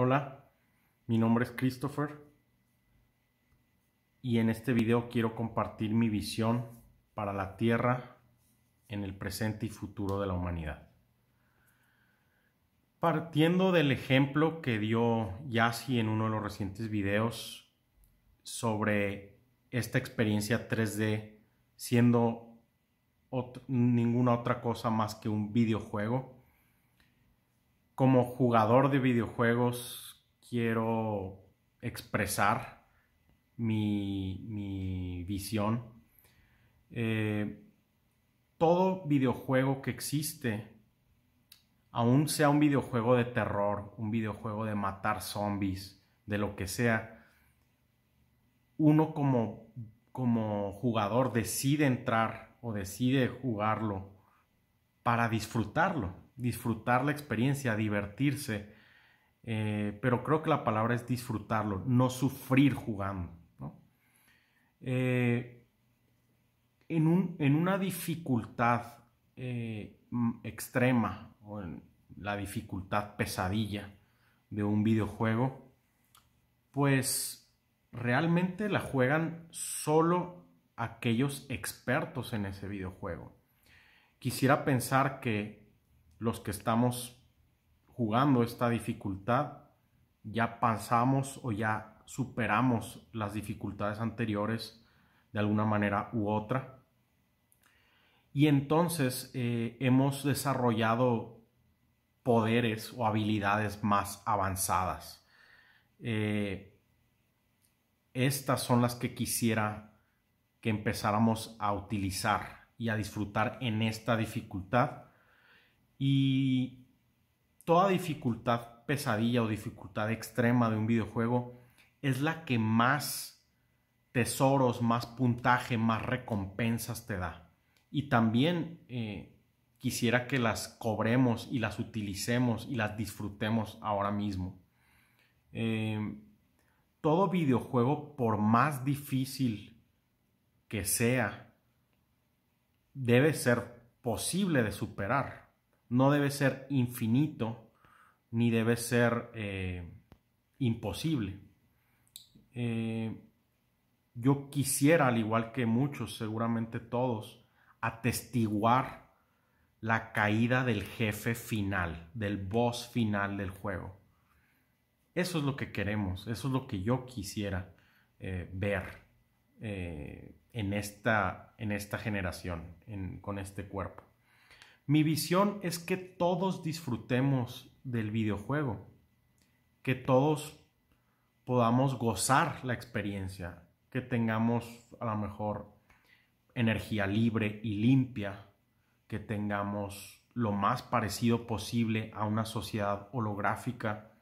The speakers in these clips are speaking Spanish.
Hola, mi nombre es Christopher y en este video quiero compartir mi visión para la Tierra en el presente y futuro de la humanidad. Partiendo del ejemplo que dio Yassi en uno de los recientes videos sobre esta experiencia 3D siendo ninguna otra cosa más que un videojuego, como jugador de videojuegos quiero expresar mi, visión. Eh, todo videojuego que existe, aún sea un videojuego de terror, un videojuego de matar zombies, de lo que sea, uno como jugador decide entrar o decide jugarlo para disfrutarlo disfrutar la experiencia, divertirse. Eh, pero creo que la palabra es disfrutarlo, no sufrir jugando. Eh, en, un, en, una dificultad eh, extrema o en la dificultad pesadilla de un videojuego, pues realmente la juegan solo aquellos expertos en ese videojuego. Quisiera pensar que los que estamos jugando esta dificultad, ya pasamos o ya superamos las dificultades anteriores de alguna manera u otra. Y entonces eh, hemos desarrollado poderes o habilidades más avanzadas. Eh, estas son las que quisiera que empezáramos a utilizar y a disfrutar en esta dificultad y toda dificultad pesadilla o dificultad extrema de un videojuego es la que más tesoros, más puntaje, más recompensas te da. Y también eh, quisiera que las cobremos y las utilicemos y las disfrutemos ahora mismo. Em, todo videojuego, por más difícil que sea, debe ser posible de superar no debe ser infinito ni debe ser eh, imposible. Eh, yo quisiera, al igual que muchos, seguramente todos, atestiguar la caída del jefe final, del boss final del juego. Eso es lo que queremos, eso es lo que yo quisiera eh, ver en, esta, en esta generación, con este cuerpo. Mi visión es que todos disfrutemos del videojuego, que todos podamos gozar la experiencia, que tengamos a lo mejor energía libre y limpia, que tengamos lo más parecido posible a una sociedad holográfica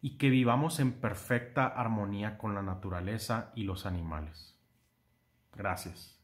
y que vivamos en perfecta armonía con la naturaleza y los animales. Gracias.